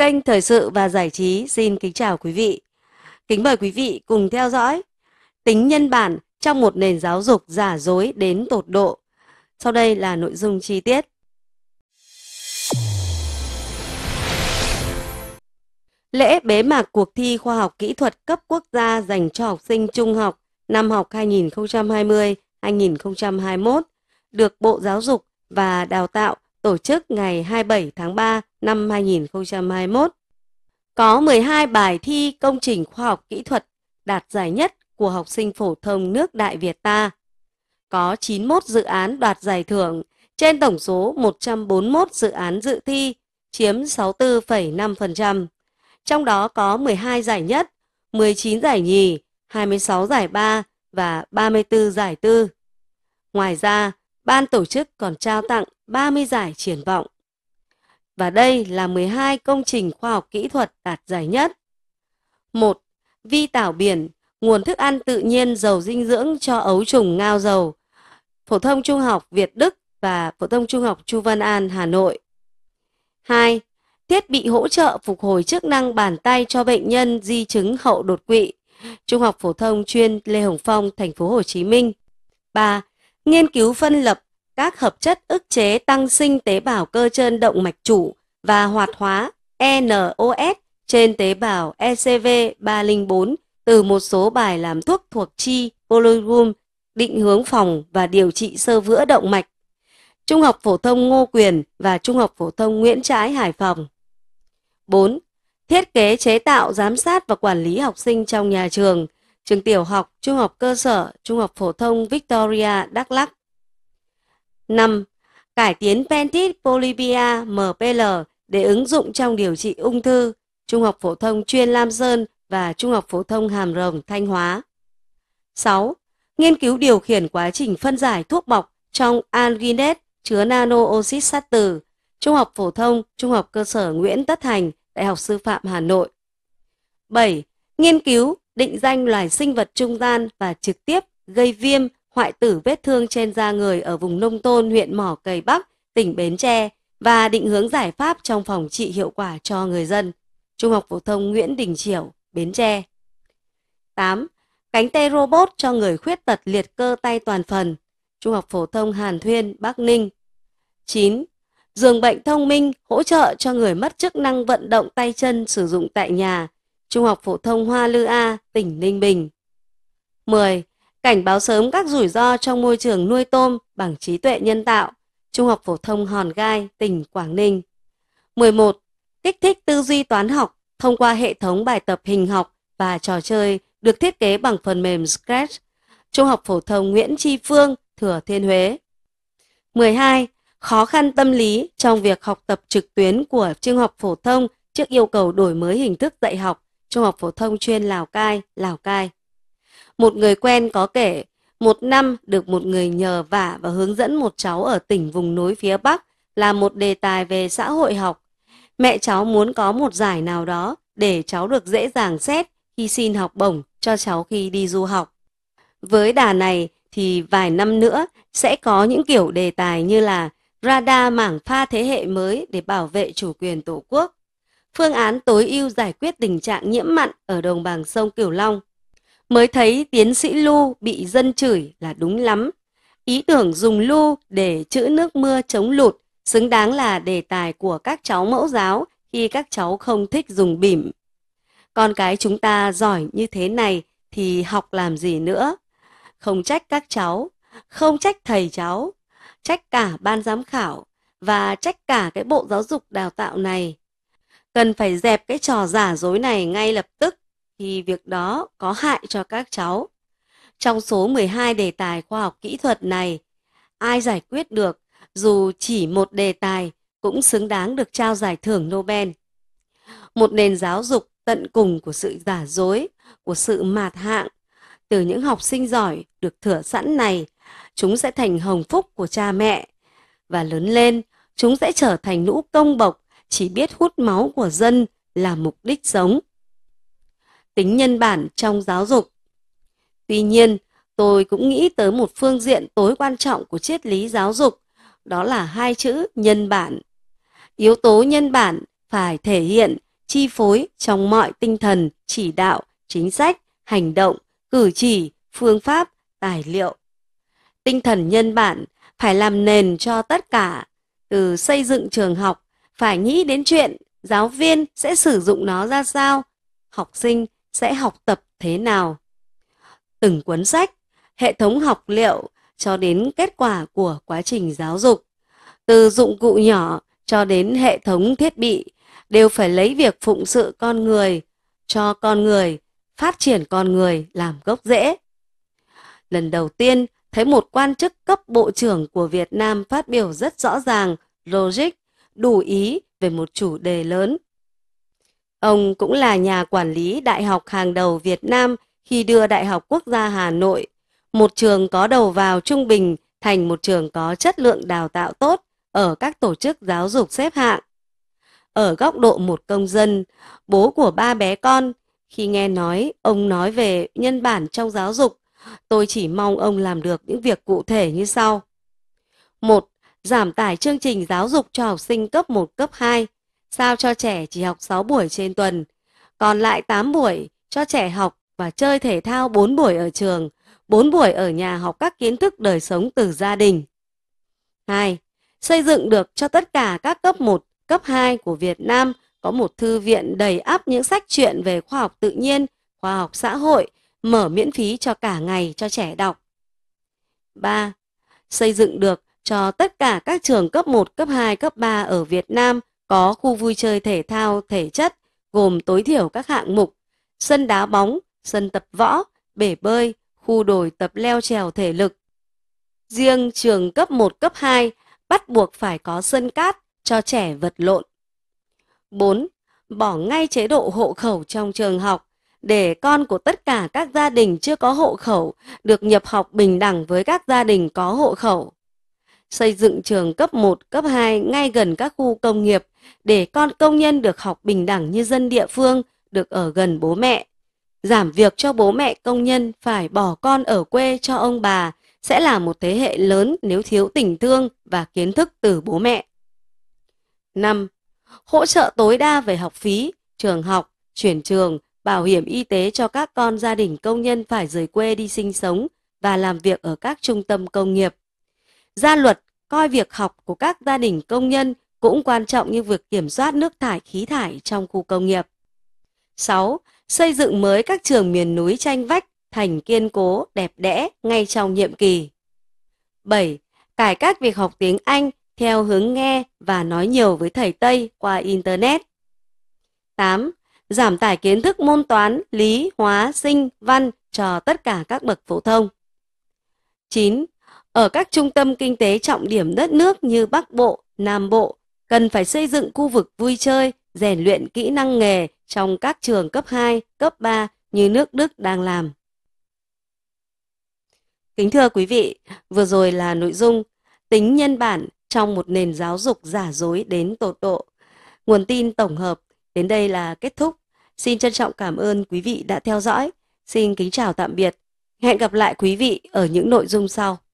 Kênh Thời sự và Giải trí xin kính chào quý vị. Kính mời quý vị cùng theo dõi tính nhân bản trong một nền giáo dục giả dối đến tột độ. Sau đây là nội dung chi tiết. Lễ bế mạc cuộc thi khoa học kỹ thuật cấp quốc gia dành cho học sinh trung học năm học 2020-2021 được Bộ Giáo dục và Đào tạo tổ chức ngày 27 tháng 3 năm 2021. Có 12 bài thi công trình khoa học kỹ thuật đạt giải nhất của học sinh phổ thông nước Đại Việt ta. Có 91 dự án đoạt giải thưởng trên tổng số 141 dự án dự thi, chiếm 64,5%. Trong đó có 12 giải nhất, 19 giải nhì, 26 giải ba và 34 giải tư. Ngoài ra, ban tổ chức còn trao tặng 30 giải triển vọng. Và đây là 12 công trình khoa học kỹ thuật đạt giải nhất. 1. Vi tảo biển, nguồn thức ăn tự nhiên giàu dinh dưỡng cho ấu trùng ngao dầu. Phổ thông trung học Việt Đức và Phổ thông trung học Chu Văn An, Hà Nội. 2. Thiết bị hỗ trợ phục hồi chức năng bàn tay cho bệnh nhân di chứng hậu đột quỵ. Trung học phổ thông chuyên Lê Hồng Phong, thành phố Hồ Chí Minh. 3. Nghiên cứu phân lập các hợp chất ức chế tăng sinh tế bào cơ trơn động mạch chủ và hoạt hóa NOS trên tế bào ECV304 từ một số bài làm thuốc thuộc chi Polygum định hướng phòng và điều trị sơ vữa động mạch. Trung học phổ thông Ngô Quyền và Trung học phổ thông Nguyễn Trãi Hải Phòng. 4. Thiết kế chế tạo, giám sát và quản lý học sinh trong nhà trường, trường tiểu học, trung học cơ sở, trung học phổ thông Victoria Đắk Lắk. 5. Cải tiến Pentit Polybia MPL để ứng dụng trong điều trị ung thư, Trung học phổ thông chuyên Lam Sơn và Trung học phổ thông Hàm Rồng Thanh Hóa. 6. Nghiên cứu điều khiển quá trình phân giải thuốc bọc trong alginet chứa nano oxit sắt từ, Trung học phổ thông, Trung học cơ sở Nguyễn Tất Thành, Đại học Sư phạm Hà Nội. 7. Nghiên cứu định danh loài sinh vật trung gian và trực tiếp gây viêm hoại tử vết thương trên da người ở vùng nông thôn huyện Mỏ Cầy Bắc, tỉnh Bến Tre và định hướng giải pháp trong phòng trị hiệu quả cho người dân. Trung học phổ thông Nguyễn Đình Chiểu, Bến Tre. 8. Cánh tay robot cho người khuyết tật liệt cơ tay toàn phần. Trung học phổ thông Hàn Thuyên, Bắc Ninh. 9. Giường bệnh thông minh hỗ trợ cho người mất chức năng vận động tay chân sử dụng tại nhà. Trung học phổ thông Hoa Lư A, tỉnh Ninh Bình. 10 cảnh báo sớm các rủi ro trong môi trường nuôi tôm bằng trí tuệ nhân tạo, Trung học phổ thông Hòn Gai, tỉnh Quảng Ninh. 11. Kích thích tư duy toán học thông qua hệ thống bài tập hình học và trò chơi được thiết kế bằng phần mềm Scratch, Trung học phổ thông Nguyễn Tri Phương, Thừa Thiên Huế. 12. Khó khăn tâm lý trong việc học tập trực tuyến của Trung học phổ thông trước yêu cầu đổi mới hình thức dạy học Trung học phổ thông chuyên Lào Cai, Lào Cai. Một người quen có kể, một năm được một người nhờ vả và hướng dẫn một cháu ở tỉnh vùng núi phía Bắc là một đề tài về xã hội học. Mẹ cháu muốn có một giải nào đó để cháu được dễ dàng xét khi xin học bổng cho cháu khi đi du học. Với đà này thì vài năm nữa sẽ có những kiểu đề tài như là radar mảng pha thế hệ mới để bảo vệ chủ quyền Tổ quốc, phương án tối ưu giải quyết tình trạng nhiễm mặn ở đồng bằng sông Cửu Long, mới thấy tiến sĩ Lu bị dân chửi là đúng lắm. Ý tưởng dùng Lu để chữ nước mưa chống lụt xứng đáng là đề tài của các cháu mẫu giáo khi các cháu không thích dùng bỉm. Con cái chúng ta giỏi như thế này thì học làm gì nữa? Không trách các cháu, không trách thầy cháu, trách cả ban giám khảo và trách cả cái bộ giáo dục đào tạo này. Cần phải dẹp cái trò giả dối này ngay lập tức thì việc đó có hại cho các cháu. Trong số 12 đề tài khoa học kỹ thuật này, ai giải quyết được dù chỉ một đề tài cũng xứng đáng được trao giải thưởng Nobel. Một nền giáo dục tận cùng của sự giả dối, của sự mạt hạng, từ những học sinh giỏi được thừa sẵn này, chúng sẽ thành hồng phúc của cha mẹ. Và lớn lên, chúng sẽ trở thành lũ công bộc chỉ biết hút máu của dân là mục đích sống tính nhân bản trong giáo dục. Tuy nhiên, tôi cũng nghĩ tới một phương diện tối quan trọng của triết lý giáo dục, đó là hai chữ nhân bản. Yếu tố nhân bản phải thể hiện, chi phối trong mọi tinh thần, chỉ đạo, chính sách, hành động, cử chỉ, phương pháp, tài liệu. Tinh thần nhân bản phải làm nền cho tất cả, từ xây dựng trường học, phải nghĩ đến chuyện giáo viên sẽ sử dụng nó ra sao, học sinh sẽ học tập thế nào. Từng cuốn sách, hệ thống học liệu cho đến kết quả của quá trình giáo dục, từ dụng cụ nhỏ cho đến hệ thống thiết bị đều phải lấy việc phụng sự con người, cho con người, phát triển con người làm gốc rễ. Lần đầu tiên, thấy một quan chức cấp bộ trưởng của Việt Nam phát biểu rất rõ ràng, logic, đủ ý về một chủ đề lớn Ông cũng là nhà quản lý đại học hàng đầu Việt Nam khi đưa Đại học Quốc gia Hà Nội, một trường có đầu vào trung bình thành một trường có chất lượng đào tạo tốt ở các tổ chức giáo dục xếp hạng. Ở góc độ một công dân, bố của ba bé con, khi nghe nói ông nói về nhân bản trong giáo dục, tôi chỉ mong ông làm được những việc cụ thể như sau. một Giảm tải chương trình giáo dục cho học sinh cấp 1, cấp 2 sao cho trẻ chỉ học 6 buổi trên tuần, còn lại 8 buổi cho trẻ học và chơi thể thao 4 buổi ở trường, 4 buổi ở nhà học các kiến thức đời sống từ gia đình. 2. Xây dựng được cho tất cả các cấp 1, cấp 2 của Việt Nam có một thư viện đầy ắp những sách truyện về khoa học tự nhiên, khoa học xã hội, mở miễn phí cho cả ngày cho trẻ đọc. 3. Xây dựng được cho tất cả các trường cấp 1, cấp 2, cấp 3 ở Việt Nam có khu vui chơi thể thao thể chất gồm tối thiểu các hạng mục sân đá bóng, sân tập võ, bể bơi, khu đồi tập leo trèo thể lực. Riêng trường cấp 1, cấp 2 bắt buộc phải có sân cát cho trẻ vật lộn. 4. Bỏ ngay chế độ hộ khẩu trong trường học để con của tất cả các gia đình chưa có hộ khẩu được nhập học bình đẳng với các gia đình có hộ khẩu xây dựng trường cấp 1, cấp 2 ngay gần các khu công nghiệp để con công nhân được học bình đẳng như dân địa phương, được ở gần bố mẹ. Giảm việc cho bố mẹ công nhân phải bỏ con ở quê cho ông bà sẽ là một thế hệ lớn nếu thiếu tình thương và kiến thức từ bố mẹ. 5. Hỗ trợ tối đa về học phí, trường học, chuyển trường, bảo hiểm y tế cho các con gia đình công nhân phải rời quê đi sinh sống và làm việc ở các trung tâm công nghiệp. Gia luật coi việc học của các gia đình công nhân cũng quan trọng như việc kiểm soát nước thải khí thải trong khu công nghiệp. 6. Xây dựng mới các trường miền núi tranh vách thành kiên cố, đẹp đẽ ngay trong nhiệm kỳ. 7. Cải cách việc học tiếng Anh theo hướng nghe và nói nhiều với thầy Tây qua Internet. 8. Giảm tải kiến thức môn toán, lý, hóa, sinh, văn cho tất cả các bậc phổ thông. 9. Ở các trung tâm kinh tế trọng điểm đất nước như Bắc Bộ, Nam Bộ, cần phải xây dựng khu vực vui chơi, rèn luyện kỹ năng nghề trong các trường cấp 2, cấp 3 như nước Đức đang làm. Kính thưa quý vị, vừa rồi là nội dung tính nhân bản trong một nền giáo dục giả dối đến tột độ. Nguồn tin tổng hợp đến đây là kết thúc. Xin trân trọng cảm ơn quý vị đã theo dõi. Xin kính chào tạm biệt. Hẹn gặp lại quý vị ở những nội dung sau.